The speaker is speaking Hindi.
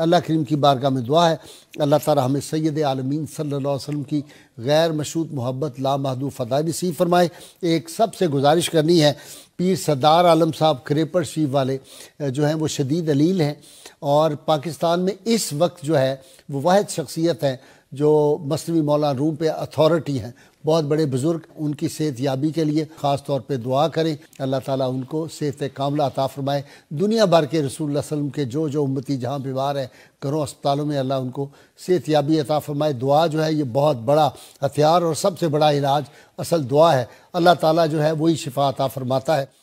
अल्लाह करीम की बारगाह में दुआ है अल्लाह ताला हमें सैद आलमीन सल्लल्लाहु अलैहि वसल्लम की गैर मशहूत मोहब्बत लामहदू फ़दा नसीब फरमाए एक सबसे गुजारिश करनी है पीर सरदार आलम साहब करेपर शीफ वाले जो हैं वो शदीद अलील हैं और पाकिस्तान में इस वक्त जो है वो वाद शख्सियत हैं जो मसनवी मौलान रूम पे अथॉरिटी हैं बहुत बड़े बुज़ुर्ग उनकी सेहत याबी के लिए ख़ास तौर पर दुआ करें अल्लाह ताला उनको सेहत कामला अता फरमाए दुनिया भर के रसूल वसलम के जो जो उम्मती जहाँ बीमार है करो अस्पतालों में अल्लाह उनको सेहत याबी अता फरमाए दुआ जो है ये बहुत बड़ा हथियार और सबसे बड़ा इलाज असल दुआ है अल्लाह ताला जो है वही शिफा अता फरमाता है